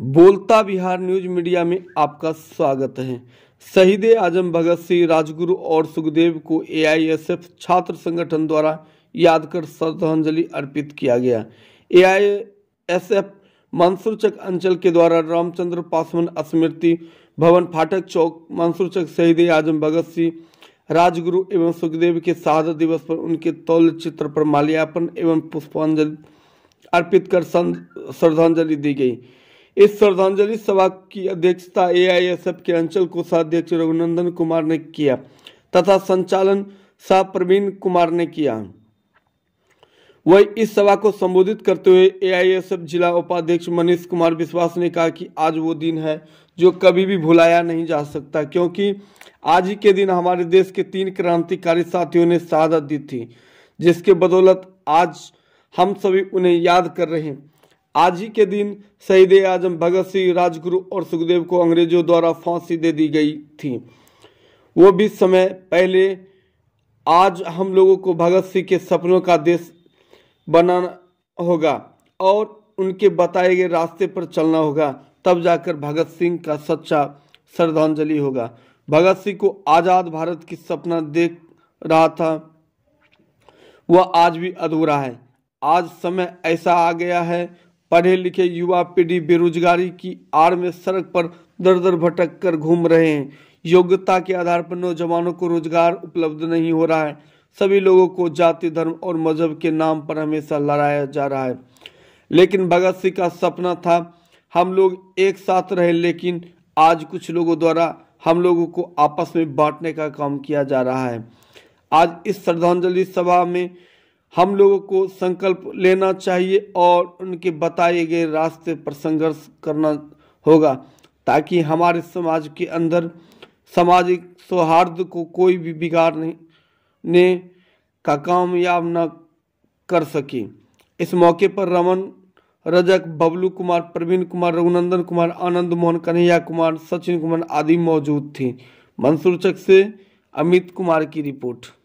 बोलता Bihar news media में आपका स्वागत है शहीद आजम भगत सिंह राजगुरु और सुखदेव को एआईएसएफ छात्र संगठन द्वारा याद कर श्रद्धांजलि अर्पित किया गया एआईएसएफ मंसूरचक अंचल के द्वारा रामचंद्र पासवान स्मृति भवन फाटक चौक मंसूरचक शहीद आजम भगत सिंह राजगुरु एवं सुखदेव के शहादत दिवस पर उनके तौल चित्र पर माल्यार्पण एवं पुष्पांजलि अर्पित कर श्रद्धांजलि दी गई इस श्रद्धांजलि सभा की अध्यक्षता एआईएसएफ के अंचल कोषाध्यक्ष रघुनंदन कुमार ने किया तथा संचालन शाह प्रवीण कुमार ने किया वही इस सभा को संबोधित करते हुए एआईएसएफ जिला उपाध्यक्ष मनीष कुमार विश्वास ने कहा कि आज वो दिन है जो कभी भी भुलाया नहीं जा सकता क्योंकि आज ही के दिन हमारे देश के तीन क्रांतिकारी साथियों ने शहादत दी थी जिसके बदौलत आज हम सभी उन्हें याद कर रहे हैं आज ही के दिन शहीद आजम भगत सिंह राजगुरु और सुखदेव को अंग्रेजों द्वारा फांसी दे दी गई थी वो भी समय पहले आज हम लोगों को भगत सिंह के सपनों का देश बनाना होगा और उनके बताए गए रास्ते पर चलना होगा तब जाकर भगत सिंह का सच्चा श्रद्धांजलि होगा भगत सिंह को आज़ाद भारत की सपना देख रहा था वह आज भी अधूरा है आज समय ऐसा आ गया है पढ़े लिखे युवा पीढ़ी बेरोजगारी की आड़ में सड़क पर दर दर भटक कर घूम रहे हैं योग्यता के आधार पर नौजवानों को रोजगार उपलब्ध नहीं हो रहा है सभी लोगों को जाति धर्म और मजहब के नाम पर हमेशा लड़ाया जा रहा है लेकिन भगत सिंह का सपना था हम लोग एक साथ रहे लेकिन आज कुछ लोगों द्वारा हम लोगों को आपस में बांटने का काम किया जा रहा है आज इस श्रद्धांजलि सभा में हम लोगों को संकल्प लेना चाहिए और उनके बताए गए रास्ते पर संघर्ष करना होगा ताकि हमारे समाज के अंदर सामाजिक सौहार्द को कोई भी बिगाड़ ने का कामयाब न कर सके इस मौके पर रमन रजक बबलू कुमार प्रवीण कुमार रघुनंदन कुमार आनंद मोहन कन्हैया कुमार सचिन कुमार आदि मौजूद थे मंसूरचक से अमित कुमार की रिपोर्ट